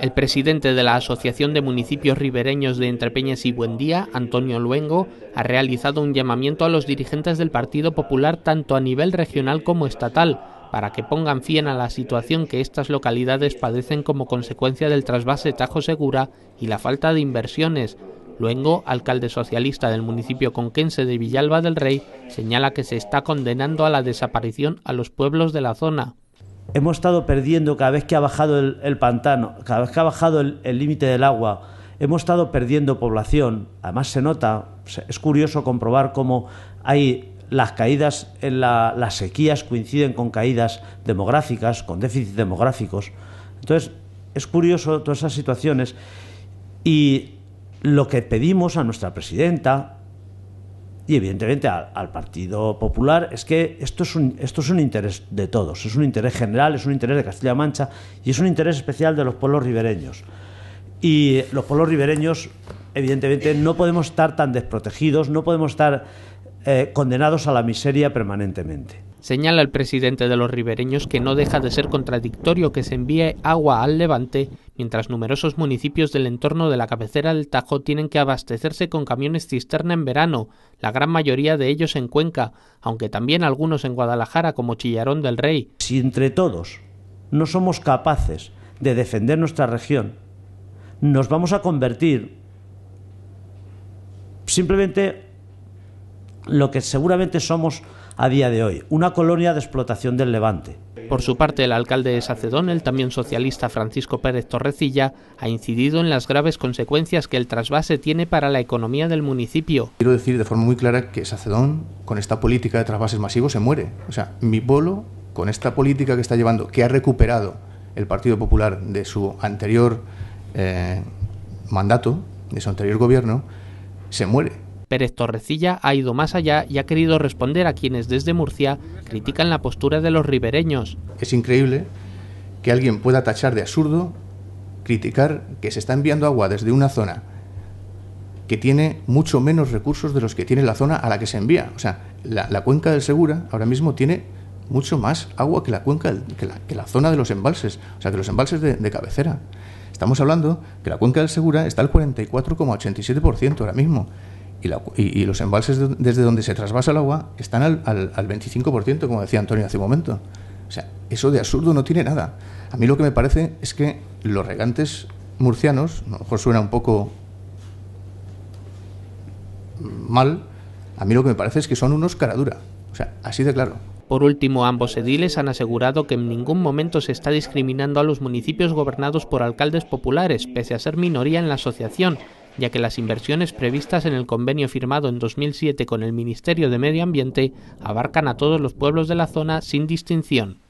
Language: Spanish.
El presidente de la Asociación de Municipios Ribereños de Entrepeñas y Buendía, Antonio Luengo, ha realizado un llamamiento a los dirigentes del Partido Popular tanto a nivel regional como estatal para que pongan fin a la situación que estas localidades padecen como consecuencia del trasvase Tajo Segura y la falta de inversiones. Luengo, alcalde socialista del municipio conquense de Villalba del Rey, señala que se está condenando a la desaparición a los pueblos de la zona hemos estado perdiendo cada vez que ha bajado el, pantano, cada vez que ha bajado el límite del agua, hemos estado perdiendo población. Además se nota, es curioso comprobar cómo hay las caídas en las sequías coinciden con caídas demográficas, con déficits demográficos. Entonces, es curioso todas esas situaciones y lo que pedimos a nuestra presidenta, y evidentemente al, Partido Popular es que esto es, un, esto es un interés de todos, es un interés general, es un interés de Castilla-La Mancha y es un interés especial de los pueblos ribereños. Y los pueblos ribereños, evidentemente, no podemos estar tan desprotegidos, no podemos estar eh, condenados a la miseria permanentemente. Señala el presidente de los ribereños que no deja de ser contradictorio que se envíe agua al levante mientras numerosos municipios del entorno de la cabecera del Tajo tienen que abastecerse con camiones cisterna en verano, la gran mayoría de ellos en Cuenca, aunque también algunos en Guadalajara como Chillarón del Rey. Si entre todos no somos capaces de defender nuestra región, nos vamos a convertir simplemente lo que seguramente somos a día de hoy, una colonia de explotación del Levante. Por su parte, el alcalde de Sacedón, el también socialista Francisco Pérez Torrecilla, ha incidido en las graves consecuencias que el trasvase tiene para la economía del municipio. Quiero decir de forma muy clara que Sacedón, con esta política de trasvases masivos, se muere. O sea, mi pueblo con esta política que está llevando, que ha recuperado el Partido Popular de su anterior eh, mandato, de su anterior gobierno, se muere Pérez Torrecilla ha ido más allá y ha querido responder a quienes desde Murcia critican la postura de los ribereños. Es increíble que alguien pueda tachar de absurdo criticar que se está enviando agua desde una zona que tiene mucho menos recursos de los que tiene la zona a la que se envía. O sea, la, cuenca del Segura ahora mismo tiene mucho más agua que la cuenca, que la, zona de los embalses, o sea, que los embalses de, de cabecera. Estamos hablando que la cuenca del Segura está al 44,87% ahora mismo y, los embalses desde donde se trasvasa el agua están al, al, 25%, como decía Antonio hace un momento. O sea, eso de absurdo no tiene nada. A mí lo que me parece es que los regantes murcianos, a lo mejor suena un poco mal, a mí lo que me parece es que son unos caradura. O sea, así de claro. Por último, ambos ediles han asegurado que en ningún momento se está discriminando a los municipios gobernados por alcaldes populares, pese a ser minoría en la asociación, ya que las inversiones previstas en el convenio firmado en 2007 con el Ministerio de Medio Ambiente abarcan a todos los pueblos de la zona sin distinción.